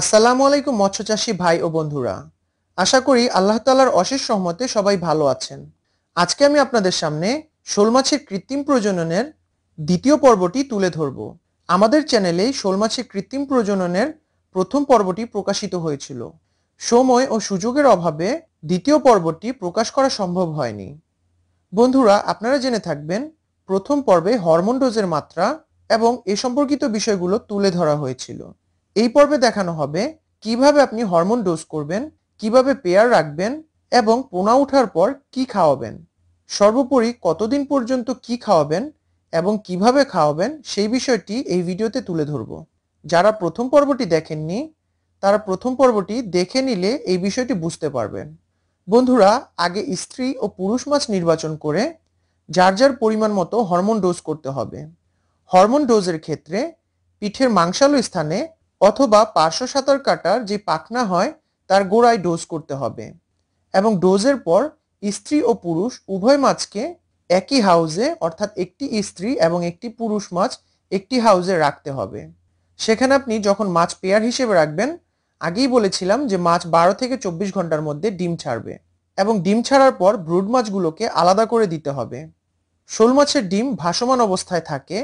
আসসালামু আলাইকুম মৎস্য চাষী ভাই ও বন্ধুরা আশা করি আল্লাহ তালার অশেষ সহমতে সবাই ভালো আছেন আজকে আমি আপনাদের সামনে শোল মাছের কৃত্রিম প্রজননের দ্বিতীয় পর্বটি তুলে ধরব আমাদের চ্যানেলে শোল মাছের কৃত্রিম প্রজননের প্রথম পর্বটি প্রকাশিত হয়েছিল সময় ও সুযোগের অভাবে দ্বিতীয় পর্বটি প্রকাশ করা সম্ভব হয়নি বন্ধুরা আপনারা জেনে থাকবেন প্রথম পর্বে হরমোন ডোজের মাত্রা এবং এ সম্পর্কিত বিষয়গুলো তুলে ধরা হয়েছিল এই পর্বে দেখানো হবে কিভাবে আপনি হরমোন ডোজ করবেন কিভাবে পেয়ার রাখবেন এবং পোনা ওঠার পর কি খাওয়াবেন সর্বোপরি কতদিন পর্যন্ত কি খাওয়াবেন এবং কিভাবে খাওয়াবেন সেই বিষয়টি এই ভিডিওতে তুলে ধরব যারা প্রথম পর্বটি দেখেননি তারা প্রথম পর্বটি দেখে নিলে এই বিষয়টি বুঝতে পারবেন বন্ধুরা আগে স্ত্রী ও পুরুষ মাছ নির্বাচন করে যার যার পরিমাণ মতো হরমোন ডোজ করতে হবে হরমোন ডোজের ক্ষেত্রে পিঠের মাংসালো স্থানে অথবা পার্শ্ব সাঁতার কাটার যে পাখনা হয় তার গোড়ায় ডোজ করতে হবে এবং ডোজের পর স্ত্রী ও পুরুষ উভয় মাছকে একই হাউজে অর্থাৎ একটি স্ত্রী এবং একটি পুরুষ মাছ একটি হাউজে রাখতে হবে সেখানে আপনি যখন মাছ পেয়ার হিসেবে রাখবেন আগেই বলেছিলাম যে মাছ বারো থেকে চব্বিশ ঘন্টার মধ্যে ডিম ছাড়বে এবং ডিম ছাড়ার পর ব্রুড মাছগুলোকে আলাদা করে দিতে হবে শোল মাছের ডিম ভাসমান অবস্থায় থাকে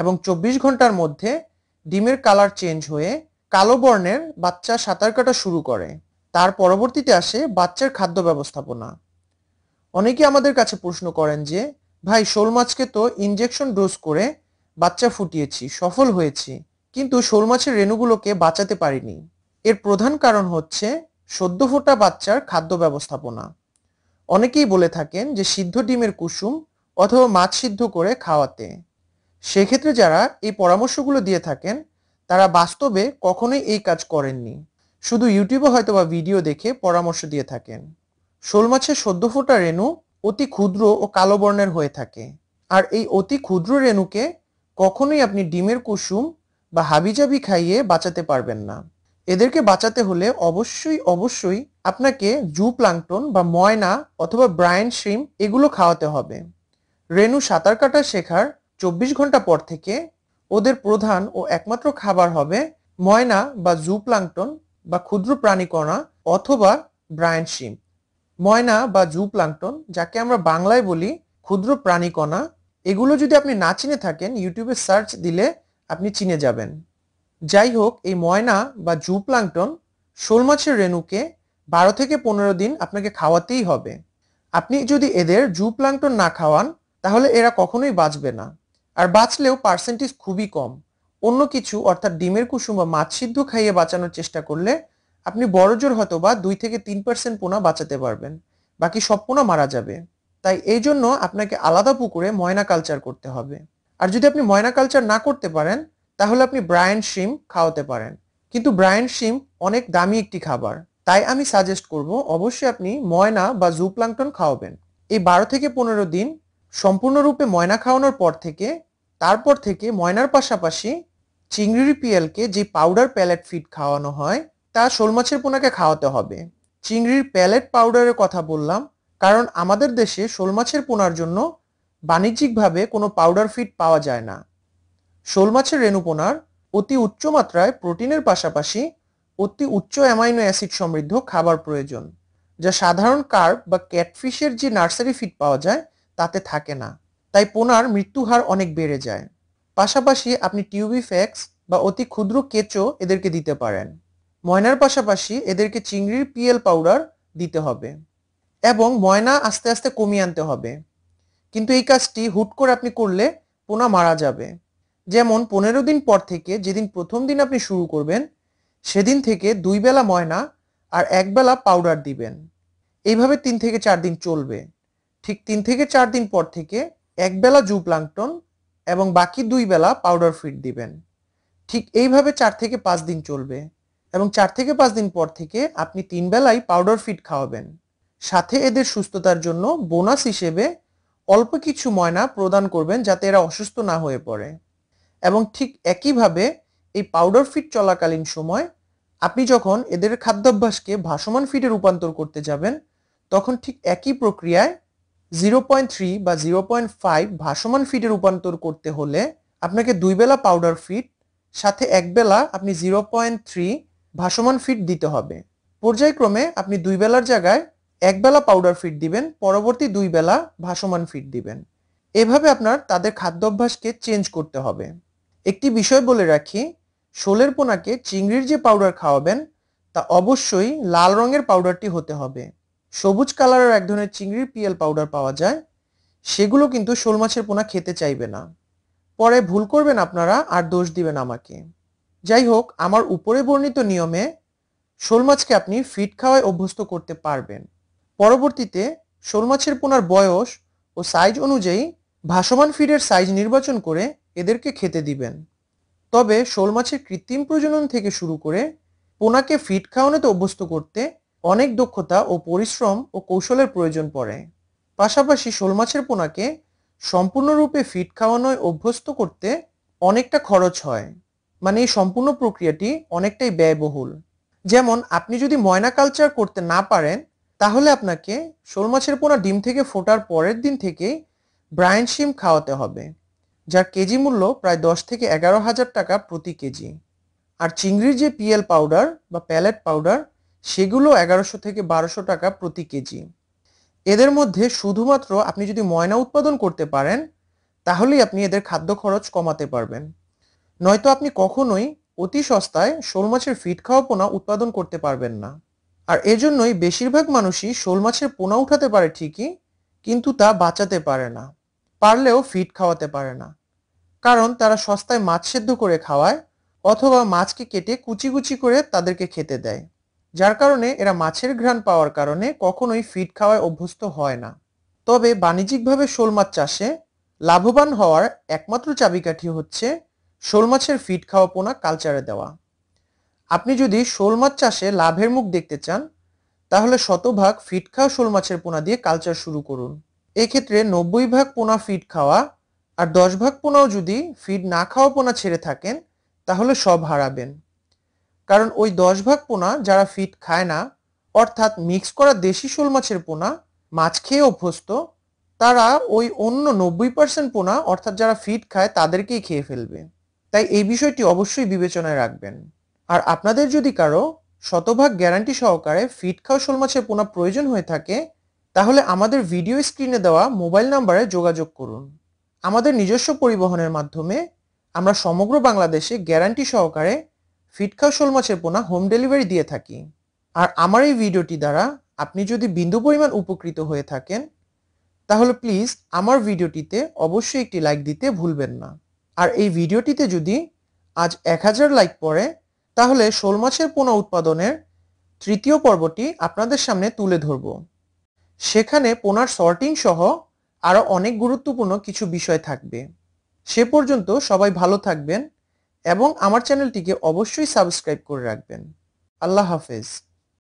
এবং চব্বিশ ঘন্টার মধ্যে ডিমের কালার চেঞ্জ হয়ে কালো বর্ণের বাচ্চা সাঁতার কাটা শুরু করে তার পরবর্তীতে আসে বাচ্চার খাদ্য ব্যবস্থাপনা অনেকে আমাদের কাছে প্রশ্ন করেন যে ভাই শোল মাছকে তো ইনজেকশন ডোজ করে বাচ্চা ফুটিয়েছি সফল হয়েছি কিন্তু শোল মাছের রেণুগুলোকে বাঁচাতে পারিনি এর প্রধান কারণ হচ্ছে সদ্য ফোটা বাচ্চার খাদ্য ব্যবস্থাপনা অনেকেই বলে থাকেন যে সিদ্ধ ডিমের কুসুম অথবা মাছ সিদ্ধ করে খাওয়াতে সেক্ষেত্রে যারা এই পরামর্শগুলো দিয়ে থাকেন তারা বাস্তবে কখনোই এই কাজ করেননি শুধু ইউটিউবে হয়তো বা ভিডিও দেখে পরামর্শ দিয়ে থাকেন শোল মাছের সদ্য ফোটা রেণু অতি ক্ষুদ্র ও কালো বর্ণের হয়ে থাকে আর এই অতি ক্ষুদ্র রেণুকে কখনোই আপনি ডিমের কুসুম বা হাবিজাবি খাইয়ে বাঁচাতে পারবেন না এদেরকে বাঁচাতে হলে অবশ্যই অবশ্যই আপনাকে জু প্লাংটন বা ময়না অথবা ব্রায়ন শ্রিম এগুলো খাওয়াতে হবে রেণু সাঁতার কাটা শেখার চব্বিশ ঘন্টা পর থেকে ওদের প্রধান ও একমাত্র খাবার হবে ময়না বা জু প্লাংটন বা ক্ষুদ্র প্রাণীকণা অথবা ব্রায়ন শিম ময়না বা জু প্লাংটন যাকে আমরা বাংলায় বলি ক্ষুদ্র প্রাণীকণা এগুলো যদি আপনি না চিনে থাকেন ইউটিউবে সার্চ দিলে আপনি চিনে যাবেন যাই হোক এই ময়না বা জু প্লাংটন শোল মাছের রেণুকে বারো থেকে পনেরো দিন আপনাকে খাওয়াতেই হবে আপনি যদি এদের জু প্লাংটন না খাওয়ান তাহলে এরা কখনোই বাঁচবে না আর বাঁচলেও পার্সেন্টেজ খুবই কম অন্য কিছু অর্থাৎ ডিমের কুসুম বা মাছ সিদ্ধ খাইয়ে বাঁচানোর চেষ্টা করলে আপনি বড় জোর হয়তো বা দুই থেকে তিন পার্সেন্ট পোনা বাঁচাতে পারবেন বাকি সব পোনা মারা যাবে তাই এই জন্য আপনাকে আলাদা পুকুরে ময়না কালচার করতে হবে আর যদি আপনি ময়না কালচার না করতে পারেন তাহলে আপনি ব্রায়ান শিম খাওয়াতে পারেন কিন্তু ব্রায়ান শিম অনেক দামি একটি খাবার তাই আমি সাজেস্ট করব অবশ্যই আপনি ময়না বা জুপ্লাংটন খাওয়াবেন এই বারো থেকে পনেরো দিন সম্পূর্ণরূপে ময়না খাওয়ানোর পর থেকে তারপর থেকে ময়নার পাশাপাশি চিংড়ি পিয়ালকে যে পাউডার প্যালেট ফিড খাওয়ানো হয় তা শোল মাছের পোনাকে খাওয়াতে হবে চিংড়ির প্যালেট পাউডারের কথা বললাম কারণ আমাদের দেশে শোল মাছের পোনার জন্য বাণিজ্যিকভাবে কোনো পাউডার ফিড পাওয়া যায় না শোল মাছের রেণুপোনার অতি উচ্চ মাত্রায় প্রোটিনের পাশাপাশি অতি উচ্চ অ্যামাইনো অ্যাসিড সমৃদ্ধ খাবার প্রয়োজন যা সাধারণ কার্ব বা ক্যাটফিশের যে নার্সারি ফিড পাওয়া যায় তাতে থাকে না তাই পোনার মৃত্যুহার অনেক বেড়ে যায় পাশাপাশি আপনি টিউবিফ্যাক্স বা অতি ক্ষুদ্র কেঁচো এদেরকে দিতে পারেন ময়নার পাশাপাশি এদেরকে চিংড়ির পিএল পাউডার দিতে হবে এবং ময়না আস্তে আস্তে কমিয়ে আনতে হবে কিন্তু এই কাজটি হুট করে আপনি করলে পোনা মারা যাবে যেমন পনেরো দিন পর থেকে যেদিন প্রথম দিন আপনি শুরু করবেন সেদিন থেকে দুই বেলা ময়না আর একবেলা পাউডার দিবেন এইভাবে তিন থেকে চার দিন চলবে ঠিক তিন থেকে চার দিন পর থেকে এক বেলা জু প্লাংটন এবং বাকি দুই বেলা পাউডার ফিড দিবেন ঠিক এইভাবে চার থেকে পাঁচ দিন চলবে এবং চার থেকে পাঁচ দিন পর থেকে আপনি তিন বেলায় পাউডার ফিড খাওয়াবেন সাথে এদের সুস্থতার জন্য বোনাস হিসেবে অল্প কিছু ময়না প্রদান করবেন যাতে এরা অসুস্থ না হয়ে পড়ে এবং ঠিক একইভাবে এই পাউডার ফিড চলাকালীন সময় আপনি যখন এদের খাদ্যাভ্যাসকে ভাসমান ফিডে রূপান্তর করতে যাবেন তখন ঠিক একই প্রক্রিয়ায় জিরো পয়েন্ট থ্রি বা জিরো পয়েন্ট ফাইভ ভাসমান ফিটে রূপান্তর করতে হলে আপনাকে দুই বেলা পাউডার ফিট সাথে এক বেলা আপনি জিরো পয়েন্ট থ্রি ভাসমান ফিট দিতে হবে পর্যায়ক্রমে আপনি দুই বেলার জায়গায় এক বেলা পাউডার ফিট দিবেন পরবর্তী দুই বেলা ভাসমান ফিট দিবেন এভাবে আপনার তাদের খাদ্যাভ্যাসকে চেঞ্জ করতে হবে একটি বিষয় বলে রাখি শোলের পোনাকে চিংড়ির যে পাউডার খাওয়াবেন তা অবশ্যই লাল রঙের পাউডারটি হতে হবে সবুজ কালারের এক ধরনের চিংড়ির পিএল পাউডার পাওয়া যায় সেগুলো কিন্তু শোল মাছের পোনা খেতে চাইবে না পরে ভুল করবেন আপনারা আর দোষ দিবেন আমাকে যাই হোক আমার উপরে বর্ণিত নিয়মে শোল মাছকে আপনি ফিট খাওয়ায় অভ্যস্ত করতে পারবেন পরবর্তীতে শোল মাছের পোনার বয়স ও সাইজ অনুযায়ী ভাসমান ফিডের সাইজ নির্বাচন করে এদেরকে খেতে দিবেন তবে শোল মাছের কৃত্রিম প্রজনন থেকে শুরু করে পোনাকে ফিট খাওয়ানোতে অভ্যস্ত করতে অনেক দক্ষতা ও পরিশ্রম ও কৌশলের প্রয়োজন পড়ে পাশাপাশি শোল মাছের পোনাকে সম্পূর্ণরূপে ফিট খাওয়ানোয় অভ্যস্ত করতে অনেকটা খরচ হয় মানে এই সম্পূর্ণ প্রক্রিয়াটি অনেকটাই ব্যয়বহুল যেমন আপনি যদি ময়না কালচার করতে না পারেন তাহলে আপনাকে শোল মাছের পোনা ডিম থেকে ফোটার পরের দিন থেকেই ব্রায়ন শিম খাওয়াতে হবে যার কেজি মূল্য প্রায় দশ থেকে এগারো হাজার টাকা প্রতি কেজি আর চিংড়ির যে পিএল পাউডার বা প্যালেট পাউডার সেগুলো এগারোশো থেকে বারোশো টাকা প্রতি কেজি এদের মধ্যে শুধুমাত্র আপনি যদি ময়না উৎপাদন করতে পারেন তাহলেই আপনি এদের খাদ্য খরচ কমাতে পারবেন নয়তো আপনি কখনোই অতি সস্তায় শোল মাছের ফিট খাওয়া পোনা উৎপাদন করতে পারবেন না আর এজন্যই বেশিরভাগ মানুষই শোল মাছের পোনা উঠাতে পারে ঠিকই কিন্তু তা বাঁচাতে পারে না পারলেও ফিট খাওয়াতে পারে না কারণ তারা সস্তায় মাছ সেদ্ধ করে খাওয়ায় অথবা মাছকে কেটে কুচি কুচি করে তাদেরকে খেতে দেয় যার কারণে এরা মাছের ঘ্রাণ পাওয়ার কারণে কখনোই ফিড খাওয়ায় অভ্যস্ত হয় না তবে বাণিজ্যিকভাবে শোল মাছ চাষে লাভবান হওয়ার একমাত্র চাবিকাঠি হচ্ছে শোল মাছের ফিড খাওয়া পোনা কালচারে দেওয়া আপনি যদি শোল মাছ চাষে লাভের মুখ দেখতে চান তাহলে শতভাগ ফিড খাওয়া শোল মাছের পোনা দিয়ে কালচার শুরু করুন এক্ষেত্রে নব্বই ভাগ পোনা ফিড খাওয়া আর দশ ভাগ পোনাও যদি ফিড না খাওয়া পোনা ছেড়ে থাকেন তাহলে সব হারাবেন কারণ ওই দশ ভাগ পোনা যারা ফিট খায় না অর্থাৎ মিক্স করা দেশি শোল মাছের পোনা মাছ খেয়ে অভ্যস্ত তারা ওই অন্য নব্বই পার্সেন্ট পোনা অর্থাৎ যারা ফিট খায় তাদেরকেই খেয়ে ফেলবে তাই এই বিষয়টি অবশ্যই বিবেচনায় রাখবেন আর আপনাদের যদি কারো শতভাগ গ্যারান্টি সহকারে ফিট খাওয়া শোল মাছের পোনা প্রয়োজন হয়ে থাকে তাহলে আমাদের ভিডিও স্ক্রিনে দেওয়া মোবাইল নাম্বারে যোগাযোগ করুন আমাদের নিজস্ব পরিবহনের মাধ্যমে আমরা সমগ্র বাংলাদেশে গ্যারান্টি সহকারে ফিটকা শোল মাছের পোনা হোম ডেলিভারি দিয়ে থাকি আর আমার এই ভিডিওটি দ্বারা আপনি যদি বিন্দু পরিমাণ উপকৃত হয়ে থাকেন তাহলে প্লিজ আমার ভিডিওটিতে অবশ্যই একটি লাইক দিতে ভুলবেন না আর এই ভিডিওটিতে যদি আজ এক হাজার লাইক পড়ে তাহলে শোল মাছের পোনা উৎপাদনের তৃতীয় পর্বটি আপনাদের সামনে তুলে ধরব সেখানে পোনার সর্টিং সহ আরও অনেক গুরুত্বপূর্ণ কিছু বিষয় থাকবে সে পর্যন্ত সবাই ভালো থাকবেন এবং আমার চ্যানেলটিকে অবশ্যই সাবস্ক্রাইব করে রাখবেন আল্লাহ হাফেজ